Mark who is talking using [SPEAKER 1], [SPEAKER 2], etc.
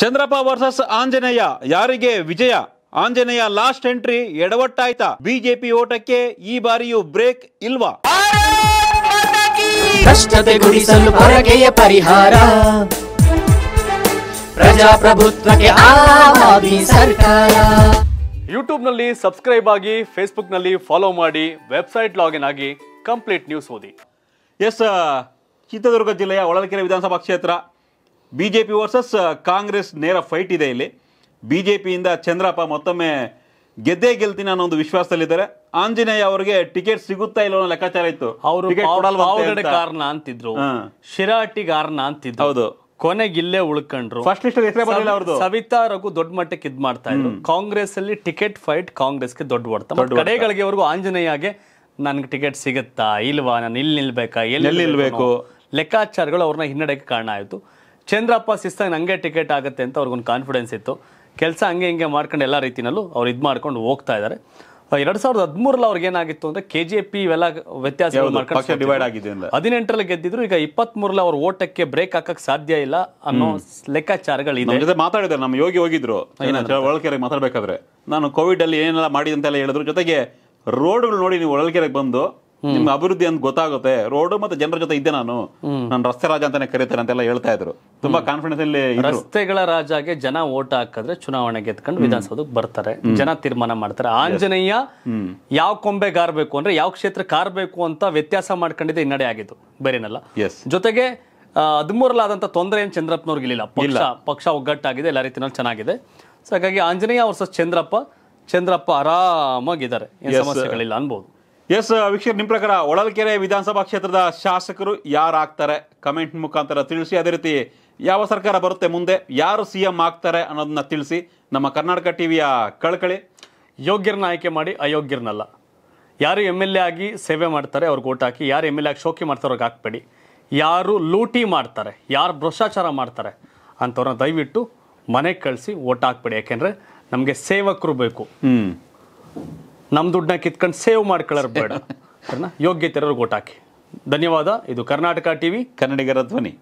[SPEAKER 1] Chandrappa versus Anjaneya ಯಾರಿಗೆ ವಿಜಯ Anjaneya last entry ಎಡವಟ್ಟಾಯ್ತಾ ಬಿಜೆಪಿ ಓಟಕ್ಕೆ ಈ ಬಾರಿಯೂ ಬ್ರೇಕ್ ಇಲ್ವಾ
[SPEAKER 2] ಕಷ್ಟತೆ ನಲ್ಲಿ ಹೊರಗೆಯ ಪರಿಹಾರ ಪ್ರಜಾಪ್ರಭುತ್ವಕ್ಕೆ ಸರ್ಕಾರ ಯೂಟ್ಯೂಬ್ನಲ್ಲಿ ಸಬ್ಸ್ಕ್ರೈಬ್ ಆಗಿ ಫೇಸ್ಬುಕ್ನಲ್ಲಿ ಫಾಲೋ ಮಾಡಿ ವೆಬ್ಸೈಟ್ ಲಾಗಿನ್ ಆಗಿ ಕಂಪ್ಲೀಟ್ ನ್ಯೂಸ್ ಓದಿ ಎಸ್
[SPEAKER 1] ಚಿತ್ರದುರ್ಗ ಜಿಲ್ಲೆಯ ಒಳಲ್ಕೆರೆ ವಿಧಾನಸಭಾ ಕ್ಷೇತ್ರ B J P versus Congress ನೇರ ಫೈಟ್ ಇದೆ ಇಲ್ಲಿ ಬಿ ಜೆ ಪಿಯಿಂದ ಚಂದ್ರಪ್ಪ ಮತ್ತೊಮ್ಮೆ ಗೆದ್ದೇ ಗೆಲ್ತೀನಿ ಅನ್ನೋ ಒಂದು ವಿಶ್ವಾಸದಲ್ಲಿದ್ದಾರೆ ಆಂಜನೇಯ ಅವರಿಗೆ ಟಿಕೆಟ್ ಸಿಗುತ್ತಾ ಇಲ್ಲವೋ ಲೆಕ್ಕಾಚಾರ ಇತ್ತು ಅವರು ಕಾರಣ
[SPEAKER 2] ಅಂತಿದ್ರು ಶಿರಾಟಿ ಕಾರಣ ಅಂತಿದ್ರು ಹೌದು ಕೊನೆಗೆ ಇಲ್ಲೇ ಉಳ್ಕೊಂಡ್ರು ಫಸ್ಟ್ ಸವಿತಾ ರಘು ದೊಡ್ಡ ಮಟ್ಟಕ್ಕೆ ಇದ್ ಮಾಡ್ತಾ ಇದ್ರು ಕಾಂಗ್ರೆಸ್ ಅಲ್ಲಿ ಟಿಕೆಟ್ ಫೈಟ್ ಕಾಂಗ್ರೆಸ್ಗೆ ದೊಡ್ಡ ಹೊಡ್ತಾ ಕಡೆಗಳಿಗೆವರೆಗೂ ಆಂಜನೇಯಗೆ ನನ್ಗೆ ಟಿಕೆಟ್ ಸಿಗುತ್ತಾ ಇಲ್ವಾ ನಾನು ಇಲ್ಲಿ ನಿಲ್ಬೇಕಾ ಎಲ್ಲಿ ನಿಲ್ಬೇಕು ಲೆಕ್ಕಾಚಾರಗಳು ಅವ್ರನ್ನ ಹಿನ್ನಡೆಗೆ ಕಾರಣ ಆಯಿತು ಚಂದ್ರಪ್ಪ ಸಿಸ್ತಾಗ ನಂಗೆ ಟಿಕೆಟ್ ಆಗುತ್ತೆ ಅಂತ ಅವ್ರಿಗೊಂದು ಕಾನ್ಫಿಡೆನ್ಸ್ ಇತ್ತು ಕೆಲಸ ಹಂಗೆ ಹಿಂಗೆ ಮಾಡ್ಕೊಂಡು ಎಲ್ಲ ರೀತಿಯಲ್ಲೂ ಅವ್ರು ಇದು ಮಾಡ್ಕೊಂಡು ಹೋಗ್ತಾ ಇದ್ದಾರೆ ಎರಡು ಸಾವಿರದ ಹದಿಮೂರಲ್ಲಿ ಅವ್ರಿಗೆ ಏನಾಗಿತ್ತು ಅಂದ್ರೆ ಕೆ ಜೆ ಪಿ ಇವೆಲ್ಲ ವ್ಯತ್ಯಾಸ ಡಿವೈಡ್ ಆಗಿದೆ ಹದಿನೆಂಟರಲ್ಲಿ ಗೆದ್ದಿದ್ರು ಈಗ ಇಪ್ಪತ್ಮೂರಲ್ಲಿ ಅವ್ರ ಓಟಕ್ಕೆ ಬ್ರೇಕ್ ಹಾಕಕ್ಕೆ ಸಾಧ್ಯ ಇಲ್ಲ ಅನ್ನೋ ಲೆಕ್ಕಾಚಾರಗಳಿದೆ
[SPEAKER 1] ಮಾತಾಡಿದ್ರೆ ನಮ್ಮ ಯೋಗಿ ಹೋಗಿದ್ರು ಒಳಕೆರೆ ಮಾತಾಡಬೇಕಾದ್ರೆ
[SPEAKER 2] ನಾನು ಕೋವಿಡ್ ಅಲ್ಲಿ ಏನೆಲ್ಲ ಮಾಡಿದಂತೆಲ್ಲ ಹೇಳಿದ್ರು
[SPEAKER 1] ಜೊತೆಗೆ ರೋಡ್ಗಳು ನೋಡಿ ನೀವು ಒಳಕೆರೆಗೆ ಬಂದು ನಿಮ್ಗೆ ಅಭಿವೃದ್ಧಿ ಅಂತ ಗೊತ್ತಾಗುತ್ತೆ ರೋಡ್ ಮತ್ತೆ ಜನರ ಜೊತೆ ಇದ್ದೆ ನಾನು ನಾನು ರಸ್ತೆ ರಾಜ ಅಂತಾನೆ ಕರೀತಾರೆ ಅಂತೆಲ್ಲ ಹೇಳ್ತಾ ಇದ್ರು ತುಂಬಾ ಕಾನ್ಫಿಡೆನ್ಸ್ ಅಲ್ಲಿ ರಸ್ತೆಗಳ
[SPEAKER 2] ರಾಜಾಗೆ ಜನ ಓಟ್ ಹಾಕಿದ್ರೆ ಚುನಾವಣೆ ಗೆದ್ಕೊಂಡು ವಿಧಾನಸೌಧಕ್ಕೆ ಬರ್ತಾರೆ ಜನ ತೀರ್ಮಾನ ಮಾಡ್ತಾರೆ ಆಂಜನೇಯ ಯಾವ ಕೊಂಬೆ ಕಾರ್ಬೇಕು ಅಂದ್ರೆ ಯಾವ ಕ್ಷೇತ್ರ ಕಾರ್ಬೇಕು ಅಂತ ವ್ಯತ್ಯಾಸ ಮಾಡ್ಕೊಂಡಿದ್ದೆ ಹಿನ್ನಡೆ ಆಗಿತ್ತು ಬೇರೆನಲ್ಲ ಜೊತೆಗೆ ಹದಿಮೂರಲ್ಲಾದಂತ ತೊಂದರೆ ಏನು ಚಂದ್ರಪ್ಪನವ್ರಿಗೆ ಇಲ್ಲ ಪಕ್ಷ ಪಕ್ಷ ಒಗ್ಗಟ್ಟಾಗಿದೆ ಎಲ್ಲ ರೀತಿಯಲ್ಲಿ ಚೆನ್ನಾಗಿದೆ ಸೊ ಹಾಗಾಗಿ ಆಂಜನೇಯ ವರ್ಸಸ್ ಚಂದ್ರಪ್ಪ ಚಂದ್ರಪ್ಪ ಆರಾಮಾಗಿದ್ದಾರೆ ಸಮಸ್ಯೆಗಳಿಲ್ಲ ಅನ್ಬೋದು
[SPEAKER 1] ಎಸ್ ವೀಕ್ಷಕ ನಿಮ್ಮ ಪ್ರಕಾರ ಒಳಲ್ಕೆರೆ ವಿಧಾನಸಭಾ ಕ್ಷೇತ್ರದ ಶಾಸಕರು ಯಾರಾಗ್ತಾರೆ ಕಮೆಂಟ್ ಮುಖಾಂತರ ತಿಳಿಸಿ ಅದೇ ರೀತಿ ಯಾವ ಸರ್ಕಾರ ಬರುತ್ತೆ ಮುಂದೆ ಯಾರು ಸಿ
[SPEAKER 2] ಎಂ ಆಗ್ತಾರೆ ಅನ್ನೋದನ್ನ ತಿಳಿಸಿ ನಮ್ಮ ಕರ್ನಾಟಕ ಟಿವಿಯ ಕಳ್ಕಳಿ ಯೋಗ್ಯರನ್ನ ಆಯ್ಕೆ ಮಾಡಿ ಅಯೋಗ್ಯರನ್ನಲ್ಲ ಯಾರು ಎಮ್ ಎಲ್ ಎ ಆಗಿ ಸೇವೆ ಮಾಡ್ತಾರೆ ಅವ್ರಿಗೆ ಓಟ್ ಹಾಕಿ ಯಾರು ಎಮ್ ಎಲ್ ಎ ಆಗಿ ಶೋಕಿ ಮಾಡ್ತಾರೆ ಅವ್ರಿಗೆ ಹಾಕ್ಬೇಡಿ ಯಾರು ಲೂಟಿ ಮಾಡ್ತಾರೆ ಯಾರು ಭ್ರಷ್ಟಾಚಾರ ಮಾಡ್ತಾರೆ ಅಂಥವ್ರನ್ನ ದಯವಿಟ್ಟು ಮನೆಗೆ ಕಳಿಸಿ ಓಟ್ ಹಾಕ್ಬೇಡಿ ಯಾಕೆಂದರೆ ನಮಗೆ ಸೇವಕರು ಬೇಕು ಹ್ಞೂ ನಮ್ಮ ದುಡ್ಡನ್ನ ಕಿತ್ಕೊಂಡು ಸೇವ್ ಮಾಡ್ಕೊಳ್ಳೋರು ಬೇಡ ಯೋಗ್ಯತೆ ಇರೋರು ಧನ್ಯವಾದ ಇದು ಕರ್ನಾಟಕ ಟಿವಿ ಕನ್ನಡಿಗರ ಧ್ವನಿ